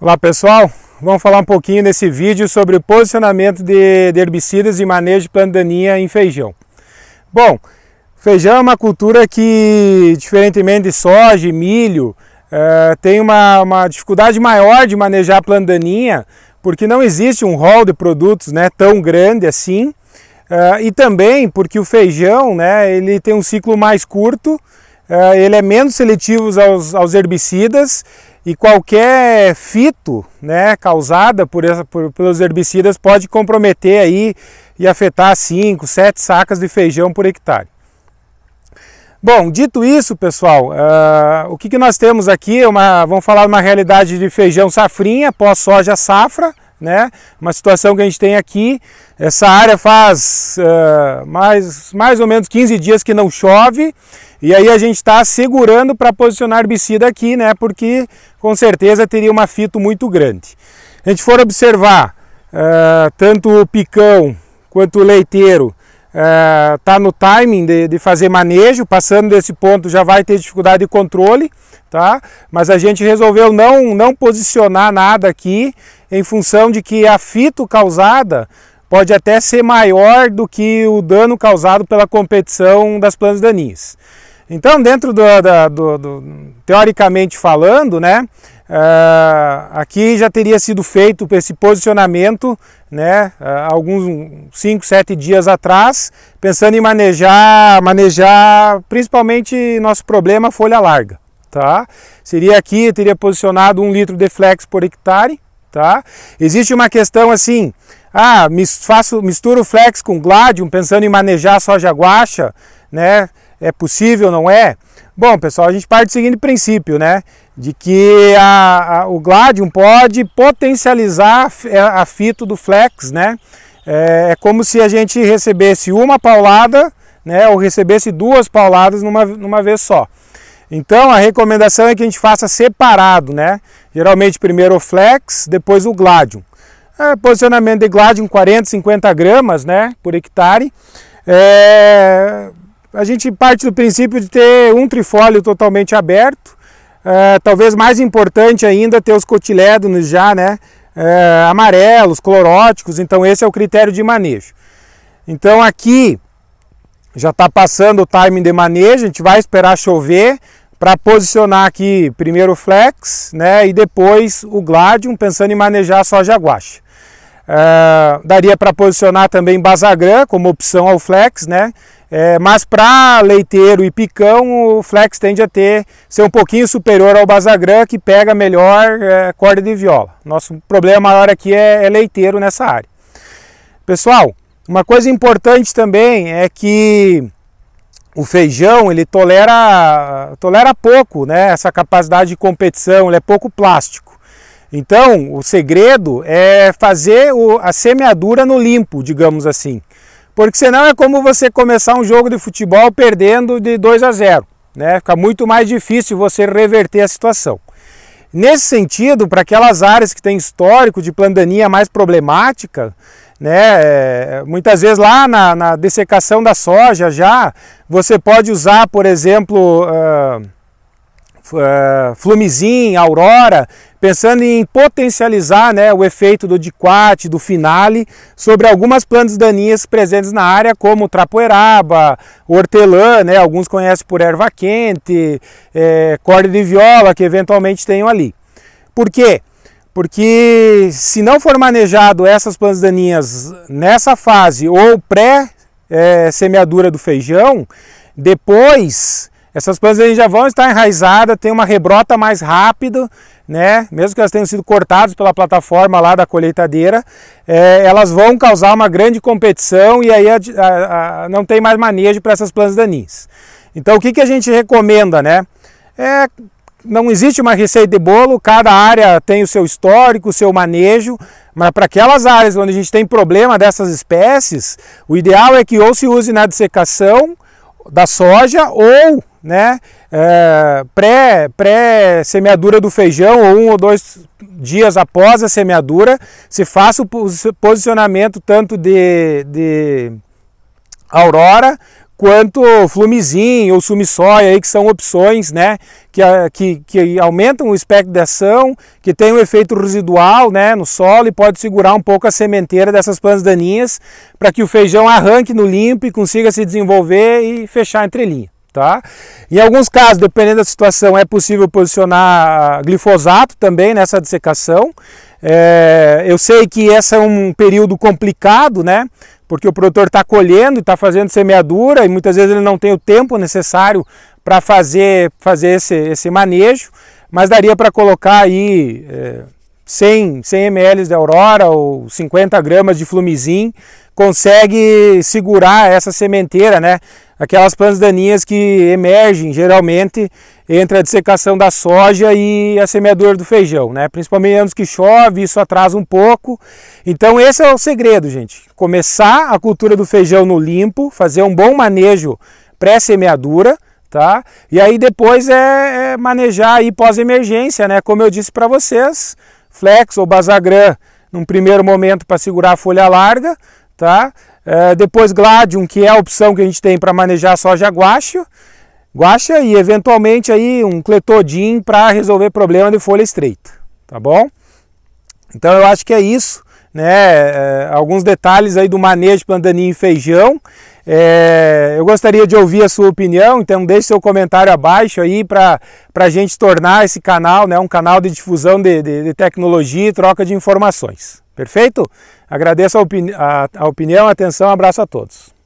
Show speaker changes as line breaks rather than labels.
Olá pessoal, vamos falar um pouquinho nesse vídeo sobre o posicionamento de, de herbicidas e manejo de planta daninha em feijão. Bom, feijão é uma cultura que, diferentemente de soja e milho, uh, tem uma, uma, dificuldade maior de manejar planta daninha, porque não existe um rol de produtos né, tão grande assim, uh, e também porque o feijão né, ele tem um ciclo mais curto, uh, ele é menos seletivo aos, aos herbicidas, e qualquer fito né, causada por, por pelos herbicidas pode comprometer aí e afetar 5, 7 sacas de feijão por hectare. Bom, dito isso, pessoal, uh, o que, que nós temos aqui? Uma, vamos falar de uma realidade de feijão safrinha, pós-soja safra, né? Uma situação que a gente tem aqui, essa área faz uh, mais, mais ou menos 15 dias que não chove, e aí a gente está segurando para posicionar herbicida aqui, né? Porque com certeza teria uma fito muito grande. A gente for observar, uh, tanto o picão quanto o leiteiro está eh, no timing de, de fazer manejo, passando desse ponto já vai ter dificuldade de controle, tá? Mas a gente resolveu não, não posicionar nada aqui em função de que a fito causada pode até ser maior do que o dano causado pela competição das plantas daninhas. Então, dentro do, do, do, teoricamente falando, né, uh, aqui já teria sido feito esse posicionamento, né, uh, alguns 5, 7 dias atrás, pensando em manejar, manejar principalmente nosso problema folha larga, tá? Seria aqui, teria posicionado um litro de flex por hectare, tá? Existe uma questão assim, ah, faço, misturo flex com gladium, pensando em manejar soja guacha, né? É possível, não é? Bom, pessoal, a gente parte do seguinte princípio, né? De que a, a, o gladium pode potencializar a, fito do flex, né? É, é como se a gente recebesse uma paulada, né? Ou recebesse duas pauladas numa, numa vez só. Então, a recomendação é que a gente faça separado, né? Geralmente primeiro o flex, depois o gladium. É, posicionamento de gladium 40, 50 gramas né, por hectare. É, a gente parte do princípio de ter um trifólio totalmente aberto. É, talvez mais importante ainda ter os cotilédonos já, né? É, amarelos, cloróticos, então esse é o critério de manejo. Então aqui já está passando o timing de manejo, a gente vai esperar chover, para posicionar aqui primeiro o flex né, e depois o gladium, pensando em manejar só jaguache. Uh, daria para posicionar também basagrã como opção ao flex, né? É, mas para leiteiro e picão, o flex tende a ter ser um pouquinho superior ao basagrã, que pega melhor é, corda de viola. Nosso problema maior aqui é, é leiteiro nessa área. Pessoal, uma coisa importante também é que o feijão ele tolera, tolera pouco né, essa capacidade de competição, ele é pouco plástico. Então, o segredo é fazer o, a semeadura no limpo, digamos assim. Porque senão é como você começar um jogo de futebol perdendo de 2 a 0. Né? Fica muito mais difícil você reverter a situação. Nesse sentido, para aquelas áreas que têm histórico de plantania mais problemática, né? É, muitas vezes lá na, na dessecação da soja já, você pode usar, por exemplo, uh, ah, uh, ah, flumizin, aurora, pensando em potencializar né, o efeito do diquate, do finale, sobre algumas plantas daninhas presentes na área, como trapoeraba, hortelã, né, alguns conhecem por erva quente, é, corda de viola, que eventualmente tenham ali. Por quê? Porque se não for manejado essas plantas daninhas nessa fase ou pré-semeadura é, do feijão, depois essas plantas já vão estar enraizadas, tem uma rebrota mais rápida, né? Mesmo que elas tenham sido cortadas pela plataforma lá da colheitadeira, é, elas vão causar uma grande competição e aí a, a, a, não tem mais manejo para essas plantas daninhas. Então o que, que a gente recomenda, né? É não existe uma receita de bolo, cada área tem o seu histórico, o seu manejo, mas para aquelas áreas onde a gente tem problema dessas espécies, o ideal é que ou se use na dissecação da soja ou né, é, pré, pré-semeadura do feijão, ou um ou dois dias após a semeadura, se faça o posicionamento tanto de, de aurora quanto Flumizin ou Sumisóia, aí, que são opções né, que, ah, que, que aumentam o espectro de ação, que tem um efeito residual né, no solo e pode segurar um pouco a sementeira dessas plantas daninhas para que o feijão arranque no limpo e consiga se desenvolver e fechar a entrelinha. Tá? Em alguns casos, dependendo da situação, é possível posicionar ah, glifosato também nessa dissecação. É, eu sei que esse é um período complicado, né? Porque o produtor está colhendo, está fazendo semeadura e muitas vezes ele não tem o tempo necessário para fazer, fazer esse, esse manejo, mas daria para colocar aí é, 100, 100 ml de Aurora ou 50 gramas de Flumizin, consegue segurar essa sementeira, né? aquelas plantas daninhas que emergem geralmente entre a dissecação da soja e a semeadura do feijão, né? Principalmente anos que chove, isso atrasa um pouco. Então esse é o segredo, gente. Começar a cultura do feijão no limpo, fazer um bom manejo pré-semeadura, tá? E aí depois é, é manejar aí pós-emergência, né? Como eu disse para vocês, flex ou basagrã num primeiro momento para segurar a folha larga, tá? É, depois Gladium, que é a opção que a gente tem para manejar soja guacho, guacha e eventualmente aí um cletodin para resolver problema de folha estreita, tá bom? Então eu acho que é isso, né? É, alguns detalhes aí do manejo plantaninho e feijão. É, eu gostaria de ouvir a sua opinião, então deixe seu comentário abaixo aí para a gente tornar esse canal né, um canal de difusão de, de, de tecnologia e troca de informações. Perfeito? Agradeço a, opini a, a opinião, a atenção, um abraço a todos.